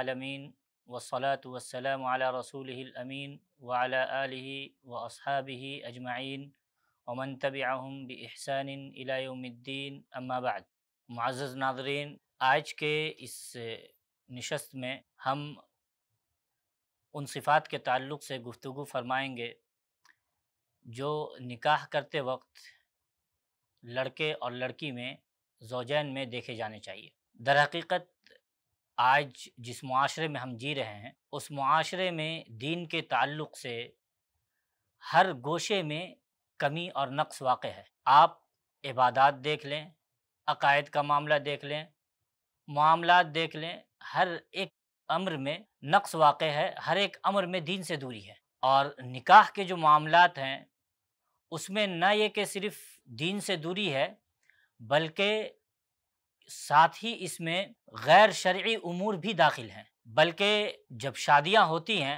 आलमीन वसलात वसलम आला रसूल अमीन वाल व असहाब अजमाइन अमन तब आहम बहसान इलाउमद्दीन अम्माबाद मज़ नादरीन आज के इस नशस्त में हम उन सिफ़ात के ताल्लुक़ से गुफ्तु फरमाएंगे जो निकाह करते वक्त लड़के और लड़की में जोजैन में देखे जाने चाहिए दरहकीकत आज जिस माशरे में हम जी रहे हैं उस माशरे में दीन के ताल्लुक से हर गोशे में कमी और नक्स वाक़ है आप इबादत देख लें अकायद का मामला देख लें मामला देख लें हर एक अमर में नक्स वाक़ है हर एक अमर में दीन से दूरी है और निकाह के जो मामला हैं उसमें न ये कि सिर्फ दीन से दूरी है बल्कि साथ ही इसमें गैर शर्य उमूर भी दाखिल हैं बल्कि जब शादियां होती हैं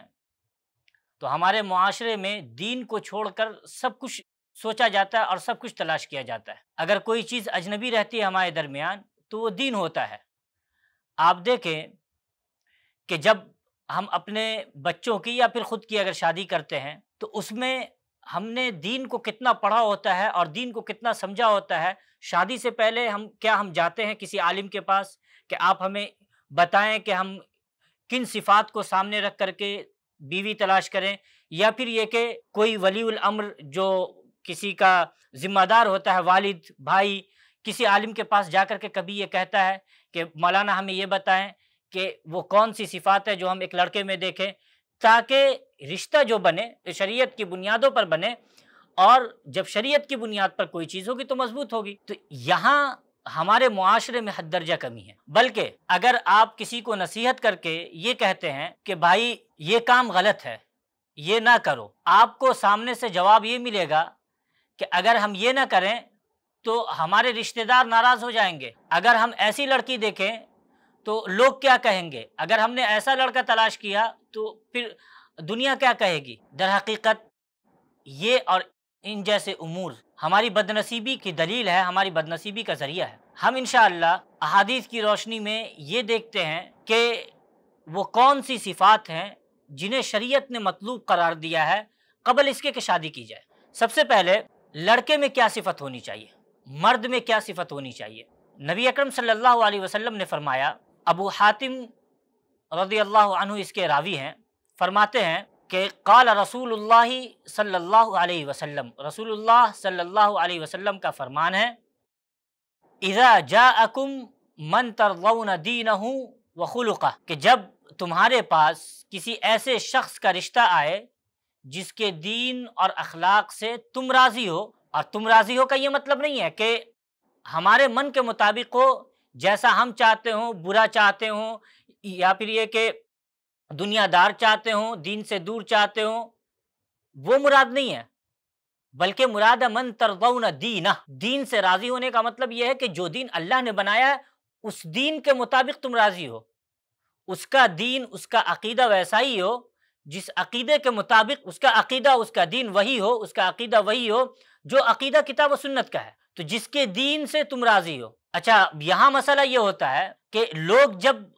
तो हमारे माशरे में दीन को छोड़कर सब कुछ सोचा जाता है और सब कुछ तलाश किया जाता है अगर कोई चीज़ अजनबी रहती है हमारे दरमियान तो वो दीन होता है आप देखें कि जब हम अपने बच्चों की या फिर ख़ुद की अगर शादी करते हैं तो उसमें हमने दीन को कितना पढ़ा होता है और दीन को कितना समझा होता है शादी से पहले हम क्या हम जाते हैं किसी आलिम के पास कि आप हमें बताएं कि हम किन सिफात को सामने रख करके बीवी तलाश करें या फिर ये कि कोई वली अम्र जो किसी का जिम्मेदार होता है वालिद भाई किसी आलिम के पास जा कर के कभी ये कहता है कि मौलाना हमें ये बताएं कि वो कौन सी सिफात है जो हम एक लड़के में देखें ताकि रिश्ता जो बने तो शरीयत की बुनियादों पर बने और जब शरीयत की बुनियाद पर कोई चीज़ होगी तो मजबूत होगी तो यहाँ हमारे मुआरे में हद दर्जा कमी है बल्कि अगर आप किसी को नसीहत करके ये कहते हैं कि भाई ये काम गलत है ये ना करो आपको सामने से जवाब ये मिलेगा कि अगर हम ये ना करें तो हमारे रिश्तेदार नाराज़ हो जाएंगे अगर हम ऐसी लड़की देखें तो लोग क्या कहेंगे अगर हमने ऐसा लड़का तलाश किया तो फिर दुनिया क्या कहेगी दर हकीकत ये और इन जैसे उमूर हमारी बदनसीबी की दलील है हमारी बदनसीबी का ज़रिया है हम इन अहादीत की रोशनी में ये देखते हैं कि वो कौन सी सिफ़ात हैं जिन्हें शरीयत ने मतलूब करार दिया है कबल इसके के शादी की जाए सबसे पहले लड़के में क्या सिफत होनी चाहिए मर्द में क्या सिफत होनी चाहिए नबी अकरम सल्लल्लाहु अलैहि वसल्लम ने फरमाया अबू हातिम रदी अल्लाह इसके रावी हैं फरमाते हैं कि काल रसूल सल्ला वसम रसूल सल्ला वसम का फरमान है इज़ा जा मन तरगौन दीन हूँ वखुलका कि जब तुम्हारे पास किसी ऐसे शख्स का रिश्ता आए जिसके दीन और अखलाक से तुम राज़ी हो और तुम राज़ी हो का ये मतलब नहीं है कि हमारे मन के मुताबिक हो जैसा हम चाहते हों बुरा चाहते हों या फिर ये कि दुनियादार चाहते हो दीन से दूर चाहते हो वो मुराद नहीं है बल्कि मुराद मन तरदौन दीना दीन से राजी होने का मतलब यह है कि जो दीन अल्लाह ने बनाया है उस दीन के मुताबिक तुम राजी हो उसका दीन उसका अकीदा वैसा ही हो जिस अकीदे के मुताबिक उसका अकीदा उसका दीन वही हो उसका अकीदा वही हो जो अकीदा किताब व सुन्नत का है तो जिसके दीन से तुम राजी हो अच्छा यहाँ मसला ये होता है कि लोग जब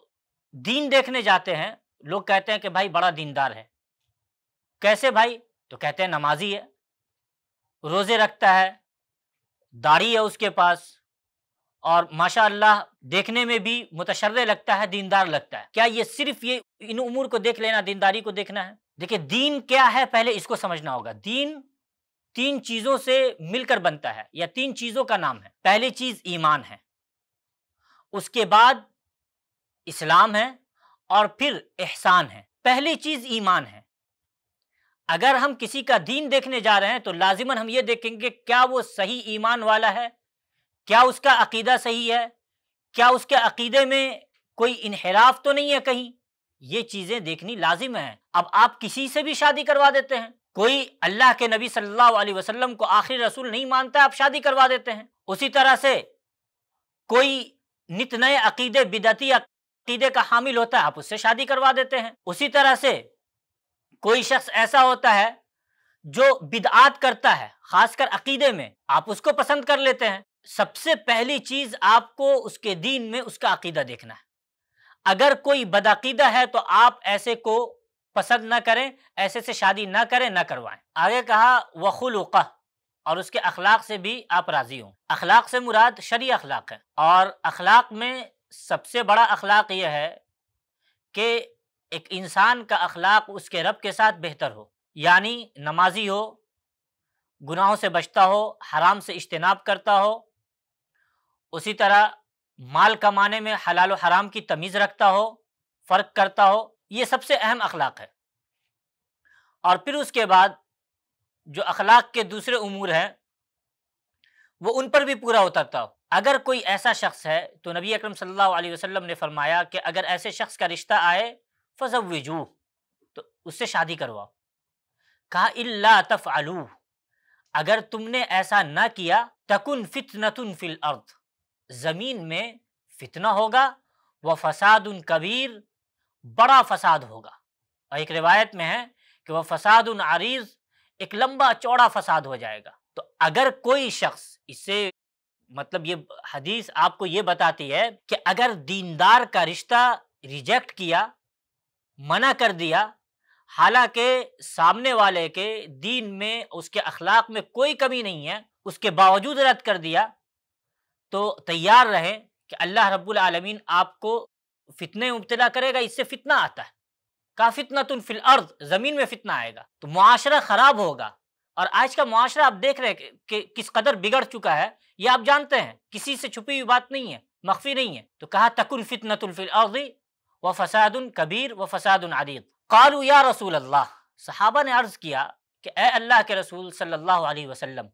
दीन देखने जाते हैं लोग कहते हैं कि भाई बड़ा दीनदार है कैसे भाई तो कहते हैं नमाजी है रोज़े रखता है दाढ़ी है उसके पास और माशाल्लाह देखने में भी मुतशर लगता है दीनदार लगता है क्या ये सिर्फ ये इन उमूर को देख लेना दीनदारी को देखना है देखिए दीन क्या है पहले इसको समझना होगा दीन तीन चीज़ों से मिलकर बनता है या तीन चीज़ों का नाम है पहली चीज़ ईमान है उसके बाद इस्लाम है और फिर एहसान है पहली चीज़ ईमान है अगर हम किसी का दीन देखने जा रहे हैं तो लाजिमन हम ये देखेंगे क्या वो सही ईमान वाला है क्या उसका अकीदा सही है क्या उसके अकीदे में कोई इनहराफ तो नहीं है कहीं ये चीज़ें देखनी लाजिम है अब आप किसी से भी शादी करवा देते हैं कोई अल्लाह के नबी सल्लल्लाहु अलैहि वसल्लम को आखिरी रसूल नहीं मानता आप शादी करवा देते हैं उसी तरह से कोई नित नए अकीदे बिदती टीदे का हामिल होता है आप उससे शादी करवा देते हैं उसी तरह से कोई शख्स ऐसा होता है जो बिदआत करता है खासकर अकीदे में आप उसको पसंद कर लेते हैं सबसे पहली चीज आपको उसके दीन में उसका अकीदा देखना है अगर कोई बदअकीदा है तो आप ऐसे को पसंद ना करें ऐसे से शादी ना करें ना करवाएं आगे कहा वखुलका और उसके अखलाक से भी आप राजी हों अखलाक से मुराद शरी अखलाक है और अखलाक में सबसे बड़ा अखलाक यह है कि एक इंसान का अखलाक उसके रब के साथ बेहतर हो यानी नमाजी हो गुनाहों से बचता हो हराम से इज्तनाब करता हो उसी तरह माल कमाने में हलाल और हराम की तमीज़ रखता हो फ़र्क करता हो ये सबसे अहम अखलाक है और फिर उसके बाद जो अखलाक के दूसरे उमूर हैं वो उन पर भी पूरा उतरता हो अगर कोई ऐसा शख्स है तो नबी अकरम सल्लल्लाहु अलैहि वसल्लम ने फरमाया कि अगर ऐसे शख्स का रिश्ता आए फजवजू तो उससे शादी करवाओ कहा इल्ला तफ़अलू अगर तुमने ऐसा ना किया तकुन फितनतुन फिल अर्द ज़मीन में फितना होगा व फसाद उन कबीर बड़ा फसाद होगा और एक रिवायत में है कि वह फसाद उन आरीज एक लंबा चौड़ा फसाद हो जाएगा तो अगर कोई शख्स इससे मतलब ये हदीस आपको ये बताती है कि अगर दीनदार का रिश्ता रिजेक्ट किया मना कर दिया हालांकि सामने वाले के दीन में उसके अखलाक में कोई कमी नहीं है उसके बावजूद रद्द कर दिया तो तैयार रहें कि अल्लाह रब्बुल आलमीन आपको फितने मुबतला करेगा इससे फितना आता है का फितना तुन फिल अर्द ज़मीन में फितना आएगा तो मुआशरा ख़राब होगा और आज का मुआरा आप देख रहे हैं कि, किस कदर बिगड़ चुका है ये आप जानते हैं किसी से छुपी हुई बात नहीं है मख्फी नहीं है तो कहा तकुल फितनतुल्फिल व फसाद कबीर व फसाद आदिद कालू या रसूल अल्लाह सहाबा ने अर्ज़ किया कि ए अल्लाह के रसूल सल्ला वसलम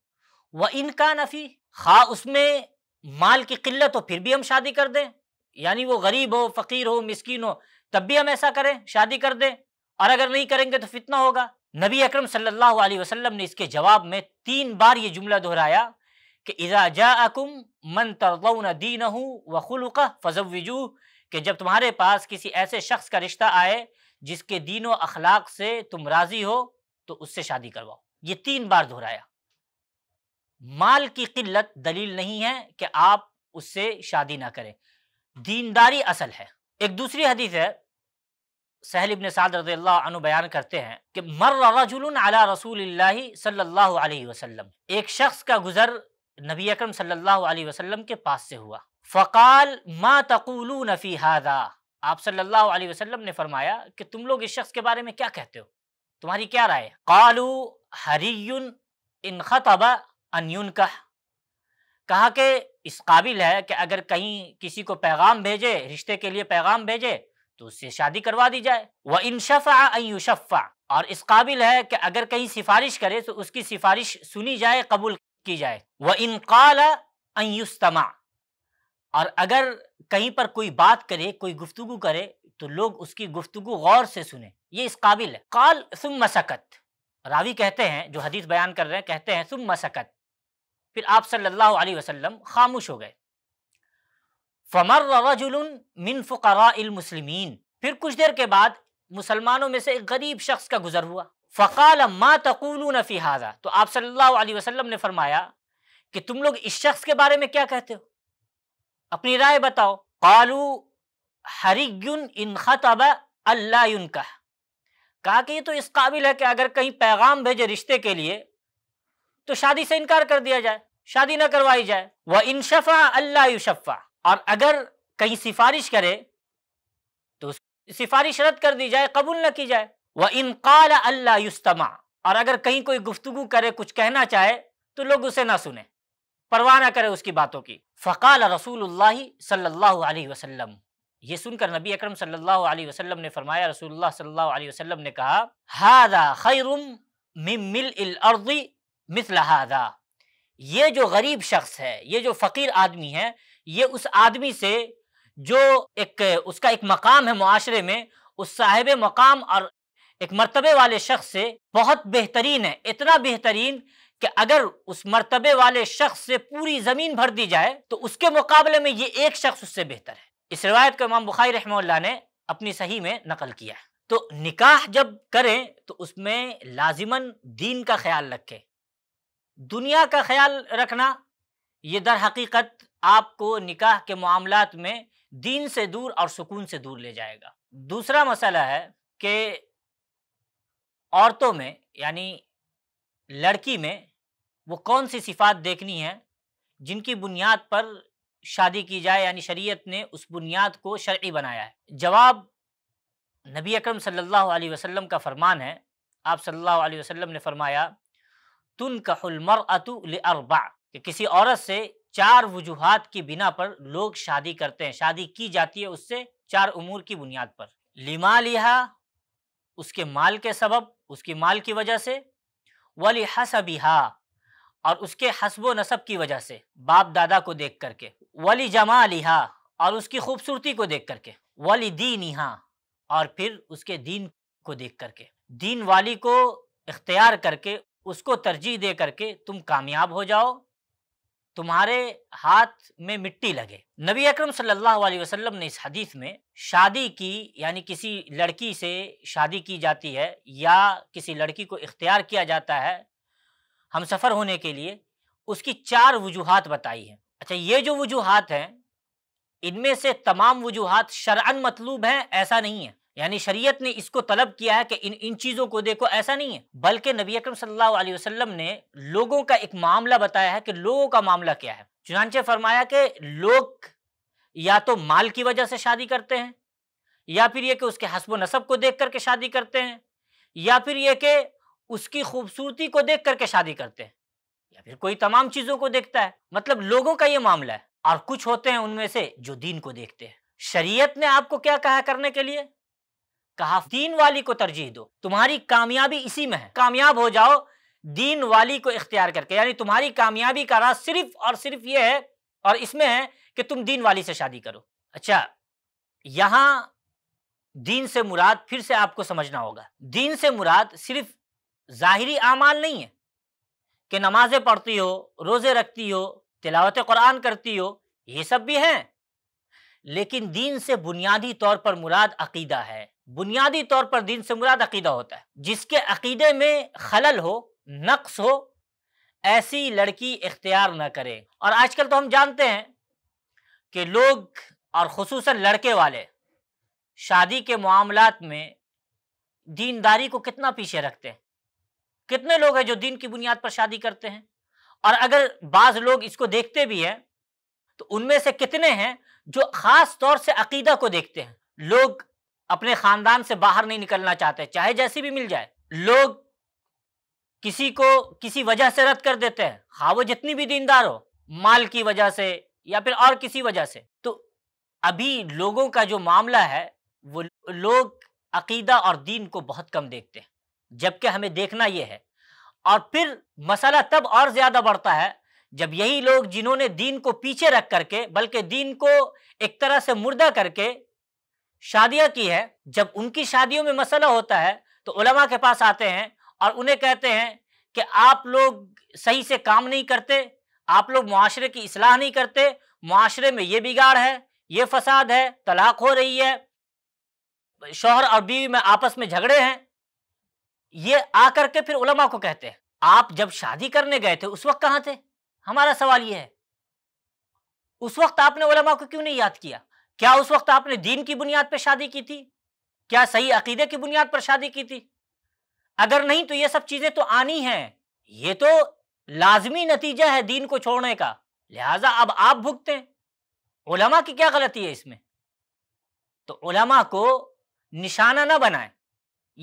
व इनका नफ़ी खा उसमें माल की किल्लत हो फिर भी हम शादी कर दें यानी वो गरीब हो फ़कीर हो मस्किन हो तब भी हम ऐसा करें शादी कर दें और अगर नहीं करेंगे तो फितना होगा नबी अकरम सल्लल्लाहु अलैहि वसल्लम ने इसके जवाब में तीन बार ये जुमला दोहराया कि इज़ा जाकुम मन तरदौन दीन व खुलक फजवजू कि जब तुम्हारे पास किसी ऐसे शख्स का रिश्ता आए जिसके दीनों अखलाक से तुम राज़ी हो तो उससे शादी करवाओ ये तीन बार दोहराया माल की किल्लत दलील नहीं है कि आप उससे शादी ना करें दीनदारी असल है एक दूसरी हदीस है सहल इबन साद रजील्ला बयान करते हैं कि मर रजुल अला रसूल सल्लल्लाहु अलैहि वसल्लम एक शख्स का गुजर नबी अकरम सल्लल्लाहु अलैहि वसल्लम के पास से हुआ फ़काल मा तकूलू नफ़ी हादा आप सल्लल्लाहु अलैहि वसल्लम ने फरमाया कि तुम लोग इस शख्स के बारे में क्या कहते हो तुम्हारी क्या राय कालू हरीन इन खतबा अनयुन कह कहा कि इस काबिल है कि अगर कहीं किसी को पैगाम भेजे रिश्ते के लिए पैगाम भेजे तो उससे शादी करवा दी जाए वह इनशफ़ा और इस काबिल है कि अगर कहीं सिफारिश करे तो उसकी सिफारिश सुनी जाए कबूल की जाए वह इनकाल अयुस्तमा और अगर कहीं पर कोई बात करे कोई गुफ्तु करे तो लोग उसकी गुफ्तु गौर से सुने ये इस काबिल है काल सुम मसकत रावी कहते हैं जो हदीस बयान कर रहे हैं कहते हैं सुम मसकत फिर आप सल्लल्लाहु अलैहि वसल्लम खामोश हो गए फमर मुसलमिन फिर कुछ देर के बाद मुसलमानों में से एक गरीब शख्स का गुजर हुआ फ़काल मा तकुल नफ़ी हाजा तो आप सल्लल्लाहु अलैहि वसल्लम ने फरमाया कि तुम लोग इस शख्स के बारे में क्या कहते हो अपनी राय बताओ कालू हरिगुन इन खतब अल्लायुन का कहा कि ये तो इस काबिल है कि अगर कहीं पैगाम भेजे रिश्ते के लिए तो शादी से इनकार कर दिया जाए शादी ना करवाई जाए वह इनशफ़ा अल्लाह युशफ़ा और अगर कहीं सिफारिश करे तो सिफारिश रद्द कर दी जाए कबूल न की जाए वह इनकाल अल्लाह युस्तमा और अगर कहीं कोई गुफ्तगु करे कुछ कहना चाहे तो लोग उसे ना सुने परवाह ना करे उसकी बातों की फ़काल रसूल सल्लल्लाहु अलैहि वसल्लम ये सुनकर नबी अकरम सल्लल्लाहु अलैहि वसल्लम ने फरमाया रसूलुल्लाह सल्लल्लाहु अलैहि वसल्लम ने कहा हादा खैरुम मिल अर्दी मिसल हादा ये जो गरीब शख्स है ये जो फ़कीर आदमी है ये उस आदमी से जो एक उसका एक मकाम है माशरे में उस साहिब मकाम और एक मरतबे वाले शख्स से बहुत बेहतरीन है इतना बेहतरीन कि अगर उस मरतबे वाले शख्स से पूरी ज़मीन भर दी जाए तो उसके मुकाबले में ये एक शख्स उससे बेहतर है इस रवायत को इमाम बुखारी रहमल्ला ने अपनी सही में नकल किया है तो निकाह जब करें तो उसमें लाजिमन दीन का ख्याल रखें दुनिया का ख्याल रखना ये दर हकीकत आपको निकाह के मामला में दीन से दूर और सुकून से दूर ले जाएगा दूसरा मसला है कि औरतों में यानी लड़की में वो कौन सी सिफात देखनी है जिनकी बुनियाद पर शादी की जाए यानी शरीयत ने उस बुनियाद को शर्ई बनाया है जवाब नबी अकरम सल्लल्लाहु अलैहि वसल्लम का फरमान है आप सल्लल्लाहु अलैहि वसल्लम ने फरमाया तुन कहमर अतु अरबा कि किसी औरत से चार वजूहत की बिना पर लोग शादी करते हैं शादी की जाती है उससे चार उमूर की बुनियाद पर लिमा लिहा उसके माल के सबब उसकी माल की वजह से वली हसबिहा और उसके हसब नसब की वजह से बाप दादा को देख करके वली जमा लिहा और उसकी खूबसूरती को देख करके वली दीन यहाँ और फिर उसके दीन को देख करके दीन वाली को इख्तियार करके उसको तरजीह दे करके तुम कामयाब हो जाओ तुम्हारे हाथ में मिट्टी लगे नबी अकरम सल्लल्लाहु अलैहि वसल्लम ने इस हदीस में शादी की यानी किसी लड़की से शादी की जाती है या किसी लड़की को इख्तियार किया जाता है हम सफ़र होने के लिए उसकी चार वजूहत बताई हैं अच्छा ये जो वजूहत हैं इनमें से तमाम वजूहत शरअन मतलूब हैं ऐसा नहीं है यानी शरीयत ने इसको तलब किया है कि इन इन चीज़ों को देखो ऐसा नहीं है बल्कि नबी अकरम सल्लल्लाहु अलैहि वसल्लम ने लोगों का एक मामला बताया है कि लोगों का मामला क्या है चुनानचे फरमाया कि लोग या तो माल की वजह से शादी करते हैं या फिर ये कि उसके हसब नसब को देख करके शादी करते हैं या फिर ये कि उसकी खूबसूरती को देख करके शादी करते हैं या फिर कोई तमाम चीज़ों को देखता है मतलब लोगों का ये मामला है और कुछ होते हैं उनमें से जो दीन को देखते हैं शरीयत ने आपको क्या कहा करने के लिए कहा दीन वाली को तरजीह दो तुम्हारी कामयाबी इसी में है कामयाब हो जाओ दीन वाली को इख्तियार करके यानी तुम्हारी कामयाबी का राज सिर्फ और सिर्फ ये है और इसमें है कि तुम दीन वाली से शादी करो अच्छा यहां दीन से मुराद फिर से आपको समझना होगा दीन से मुराद सिर्फ जाहिरी आमाल नहीं है कि नमाजें पढ़ती हो रोज़े रखती हो तिलावत कुरान करती हो ये सब भी हैं लेकिन दीन से बुनियादी तौर पर मुराद अकीदा है बुनियादी तौर पर दीन से मुराद अकीदा होता है जिसके अकीदे में खलल हो नक्स हो ऐसी लड़की इख्तियार न करे और आजकल तो हम जानते हैं कि लोग और खसूस लड़के वाले शादी के मामला में दीनदारी को कितना पीछे रखते हैं कितने लोग हैं जो दीन की बुनियाद पर शादी करते हैं और अगर बाज लोग इसको देखते भी हैं तो उनमें से कितने हैं जो खास तौर से अकीदा को देखते हैं लोग अपने खानदान से बाहर नहीं निकलना चाहते चाहे जैसी भी मिल जाए लोग किसी को किसी वजह से रद्द कर देते हैं हाँ वो जितनी भी दीनदार हो माल की वजह से या फिर और किसी वजह से तो अभी लोगों का जो मामला है वो लोग अकीदा और दीन को बहुत कम देखते हैं जबकि हमें देखना यह है और फिर मसाला तब और ज़्यादा बढ़ता है जब यही लोग जिन्होंने दीन को पीछे रख करके बल्कि दीन को एक तरह से मुर्दा करके शादियां की है जब उनकी शादियों में मसला होता है तो उलमा के पास आते हैं और उन्हें कहते हैं कि आप लोग सही से काम नहीं करते आप लोग माशरे की असलाह नहीं करते माशरे में ये बिगाड़ है ये फसाद है तलाक हो रही है शोहर और बीवी में आपस में झगड़े हैं ये आकर के फिर उलमा को कहते हैं आप जब शादी करने गए थे उस वक्त कहाँ थे हमारा सवाल यह है उस वक्त आपने उलमा को क्यों नहीं याद किया क्या उस वक्त आपने दीन की बुनियाद पर शादी की थी क्या सही अकीदे की बुनियाद पर शादी की थी अगर नहीं तो ये सब चीजें तो आनी हैं ये तो लाजमी नतीजा है दीन को छोड़ने का लिहाजा अब आप भुगते हैं उलमा की क्या गलती है इसमें तो उलमा को निशाना ना बनाए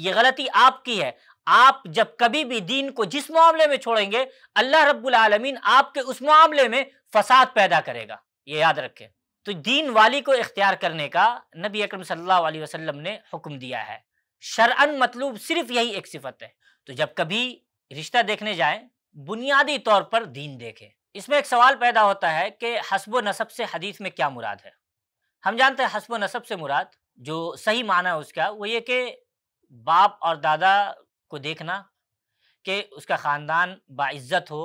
ये गलती आपकी है आप जब कभी भी दीन को जिस मामले में छोड़ेंगे अल्लाह रब्बुल आलमीन आपके उस मामले में फसाद पैदा करेगा ये याद रखें तो दीन वाली को इख्तियार करने का नबी अकरम सल्लल्लाहु अलैहि वसल्लम ने हुक्म दिया है शरअन मतलूब सिर्फ यही एक सिफत है तो जब कभी रिश्ता देखने जाएं बुनियादी तौर पर दीन देखें इसमें एक सवाल पैदा होता है कि हसब नसब से हदीस में क्या मुराद है हम जानते हैं हसब नसब से मुराद जो सही माना है उसका वो ये कि बाप और दादा को देखना कि उसका ख़ानदान बाज़्ज़त हो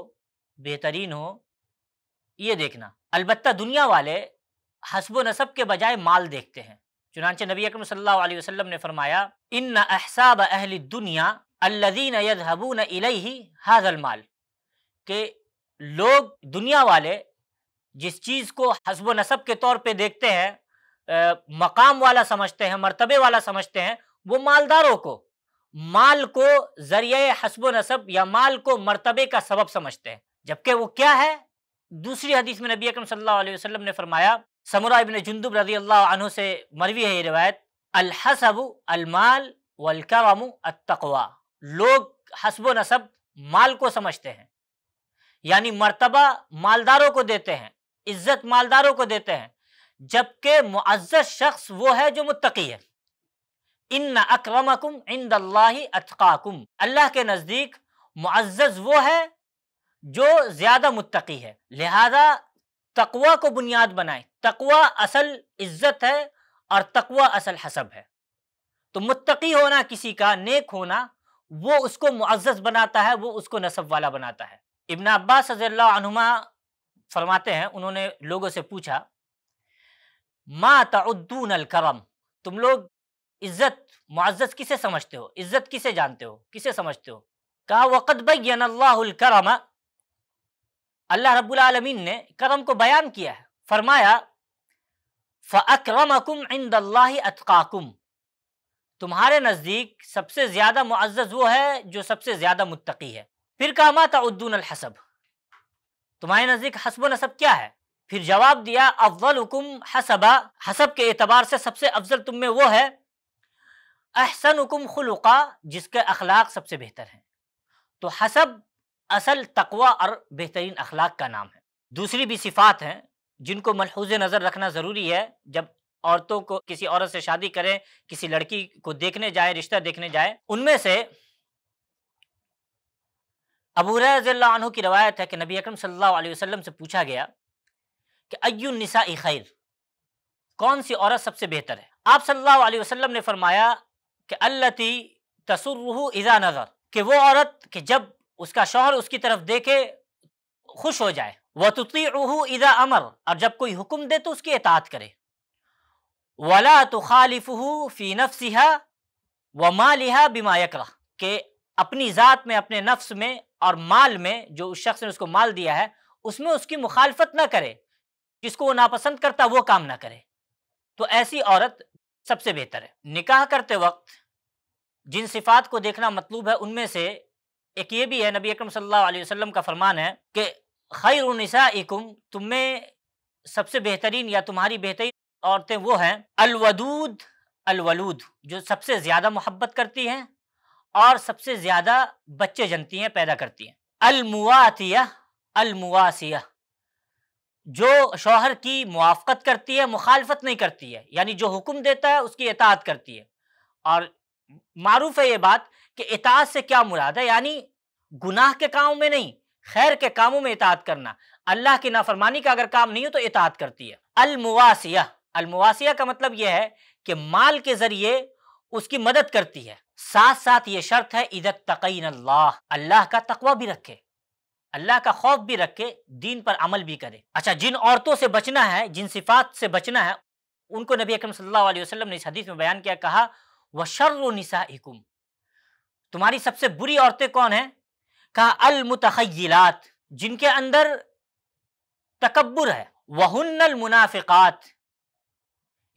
बेहतरीन हो ये देखना अलबत् दुनिया वाले हसब नसब के बजाय माल देखते हैं चुनाच नबी अकरम सल्लल्लाहु अलैहि वसल्लम ने फरमाया इन अहसाब अहल दुनिया अल्लदीन यदहबून इलही हाजल माल के लोग दुनिया वाले जिस चीज़ को हसब नसब के तौर पे देखते हैं मकाम वाला समझते हैं मर्तबे वाला समझते हैं वो मालदारों को माल को जरिए हसब नसब या माल को मरतबे का सबब समझते हैं जबकि वो क्या है दूसरी हदीस में नबी अकरम सल्लल्लाहु अलैहि वसल्लम ने फरमाया समुरा इबन जुंदुब रजी अल्लाह अनहु से मरवी है ये रिवायत वल करम अत अतकवा लोग हसब नसब माल को समझते हैं यानी मर्तबा मालदारों को देते हैं इज्जत मालदारों को देते हैं जबकि मुआज़ शख्स वो है जो मुतकी है इन अक्रमकुम इंद अतकाकुम अल्लाह के नज़दीक मुआज़ वो है जो ज़्यादा मुत्तकी है लिहाजा तकवा को बुनियाद बनाए तकवा असल इज्जत है और तकवा असल हसब है तो मुत्तकी होना किसी का नेक होना वो उसको मुआज़ बनाता है वो उसको नसब वाला बनाता है इबन अब्बास सज़ल्लामा फरमाते हैं उन्होंने लोगों से पूछा मा तउद्दून करम तुम लोग इज्जत मुआज़ किसे समझते हो इज्जत किसे जानते हो किसे समझते हो कहा वक़द बैनकरम अल्लाह रबालमीन ने करम को बयान किया है फरमाया फ़क्रमकुम इंदल्ला अतकाकुम तुम्हारे नज़दीक सबसे ज़्यादा मुआज़ वो है जो सबसे ज़्यादा मुतकी है फिर कहा माता उद्दून हसब तुम्हारे नज़दीक हसब नसब क्या है फिर जवाब दिया अव्वल हुकुम हसबा हसब के एतबार से सबसे अफजल तुम में वो है अहसन हुकुम खुलुका जिसके अखलाक सबसे बेहतर हैं तो हसब असल तकवा और बेहतरीन अखलाक का नाम है दूसरी भी सिफ़ात हैं जिनको मलहूज नज़र रखना ज़रूरी है जब औरतों को किसी औरत से शादी करें किसी लड़की को देखने जाए रिश्ता देखने जाए उनमें से अबू रज़ल्लाहु की रवायत है कि नबी अकरम सल्लल्लाहु अलैहि वसल्लम से पूछा गया कि अयुनिसा खैर कौन सी औरत सबसे बेहतर है आप सल्लल्लाहु अलैहि वसल्लम ने फरमाया कि अल्लती तसुरह इज़ा नज़र कि वो औरत कि जब उसका शोहर उसकी तरफ देखे खुश हो जाए व वतुती इज़ा अमर और जब कोई हुक्म दे तो उसकी इतात करे वला तो खालिफ फ़ी नफसिहा व मालिहा यकरा के अपनी ज़ात में अपने नफ्स में और माल में जो उस शख्स ने उसको माल दिया है उसमें उसकी मुखालफत ना करे जिसको वो नापसंद करता वो काम ना करे तो ऐसी औरत सबसे बेहतर है निकाह करते वक्त जिन सिफात को देखना मतलूब है उनमें से एक ये भी है नबी अकरम सल्लल्लाहु अलैहि वसल्लम का फरमान है कि खैर निसाकुम तुम तुम्हें सबसे बेहतरीन या तुम्हारी बेहतरीन औरतें वो हैं अलवदूद अलवलूद जो सबसे ज़्यादा मोहब्बत करती हैं और सबसे ज़्यादा बच्चे जनती हैं पैदा करती हैं अलमुआतिया अलमुआसिया जो शौहर की मुआफ़त करती है मुखालफत नहीं करती है यानी जो हुक्म देता है उसकी एतात करती है और मारूफ है ये बात कि इतात से क्या मुराद है यानी गुनाह के कामों में नहीं खैर के कामों में इतात करना अल्लाह की नाफरमानी का अगर काम नहीं हो तो इतात करती है अलमुवासिया अलमुवासिया का मतलब यह है कि माल के जरिए उसकी मदद करती है साथ साथ ये शर्त है इदत तकीन अल्लाह अल्लाह का तकवा भी रखे अल्लाह का खौफ भी रखे दीन पर अमल भी करे अच्छा जिन औरतों से बचना है जिन सिफात से बचना है उनको नबी अकरम सल्लल्लाहु अलैहि वसल्लम ने इस हदीस में बयान किया कहा व शर्र इकुम तुम्हारी सबसे बुरी औरतें कौन हैं कहा अलमुतखलात जिनके अंदर तकबर है वहन्नल मुनाफिकात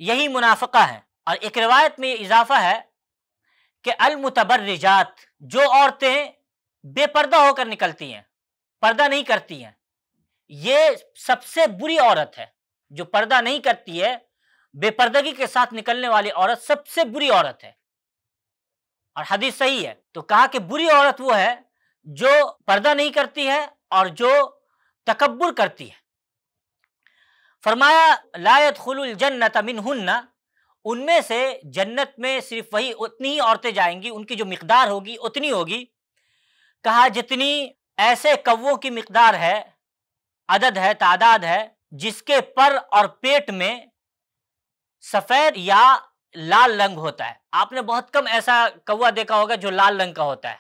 यही मुनाफिका है और एक रिवायत में ये इजाफा है कि अलमुतबर्रजात जो औरतें बेपर्दा होकर निकलती हैं पर्दा नहीं करती हैं ये सबसे बुरी औरत है जो पर्दा नहीं करती है बेपर्दगी के साथ निकलने वाली औरत सबसे बुरी औरत है और हदीस सही है तो कहा कि बुरी औरत वो है जो पर्दा नहीं करती है और जो तकबर करती है फरमाया लायत जन्नत अमिन हन्ना उनमें से जन्नत में सिर्फ वही उतनी ही औरतें जाएंगी उनकी जो मकदार होगी उतनी होगी कहा जितनी ऐसे कौवों की मकदार है अदद है तादाद है जिसके पर और पेट में सफेद या लाल रंग होता है आपने बहुत कम ऐसा कौवा देखा होगा जो लाल रंग का होता है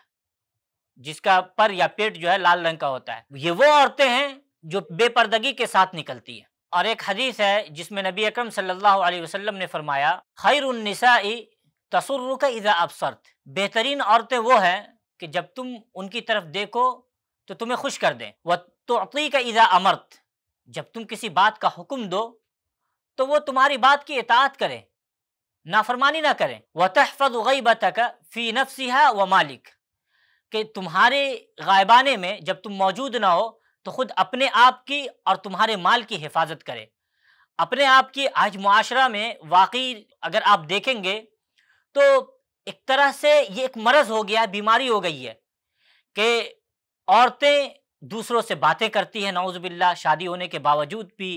जिसका पर या पेट जो है लाल रंग का होता है ये वो औरतें हैं जो बेपर्दगी के साथ निकलती है और एक हदीस है जिसमें नबी अकरम सल्लल्लाहु अलैहि वसल्लम ने फरमाया खैरनिसाई तसुर का इज़ा अबसरत बेहतरीन औरतें वो हैं कि जब तुम उनकी तरफ देखो तो तुम्हें खुश कर दें वह तो अकी का इज़ा अमरत जब तुम किसी बात का हुक्म दो तो वो तुम्हारी बात की इतात करें नाफरमानी ना करें व तहफ़ गईबत फ़ी है व मालिक कि तुम्हारे गायबाने में जब तुम मौजूद ना हो तो खुद अपने आप की और तुम्हारे माल की हिफाजत करें अपने आप की आज माशरा में वाकई अगर आप देखेंगे तो एक तरह से ये एक मरज़ हो गया बीमारी हो गई है कि औरतें दूसरों से बातें करती हैं नौजबिल्ला शादी होने के बावजूद भी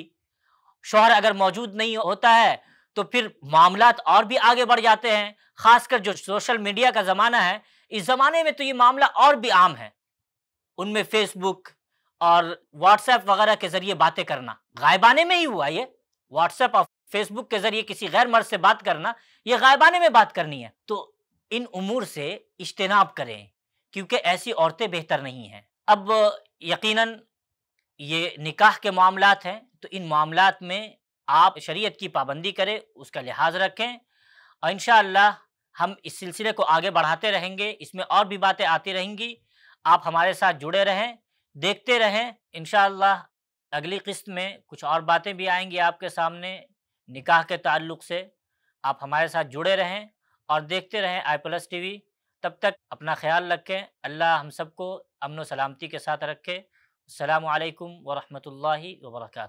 शोहर अगर मौजूद नहीं होता है तो फिर मामला और भी आगे बढ़ जाते हैं खासकर जो सोशल मीडिया का ज़माना है इस ज़माने में तो ये मामला और भी आम है उनमें फेसबुक और व्हाट्सएप वगैरह के ज़रिए बातें करना गायबाने में ही हुआ ये व्हाट्सएप और फेसबुक के ज़रिए किसी गैर मर्द से बात करना ये गायबाने में बात करनी है तो इन उमूर से इज्तनाब करें क्योंकि ऐसी औरतें बेहतर नहीं हैं अब यकीनन ये निकाह के मामला हैं तो इन मामला में आप शरीयत की पाबंदी करें उसका लिहाज रखें और इन हम इस सिलसिले को आगे बढ़ाते रहेंगे इसमें और भी बातें आती रहेंगी आप हमारे साथ जुड़े रहें देखते रहें इन अगली किस्त में कुछ और बातें भी आएंगी आपके सामने निकाह के ताल्लुक से आप हमारे साथ जुड़े रहें और देखते रहें आई प्लस टी तब तक अपना ख्याल रखें अल्लाह हम सबको अमन व सलामती के साथ रखे अल्लाम वरहमल वर्का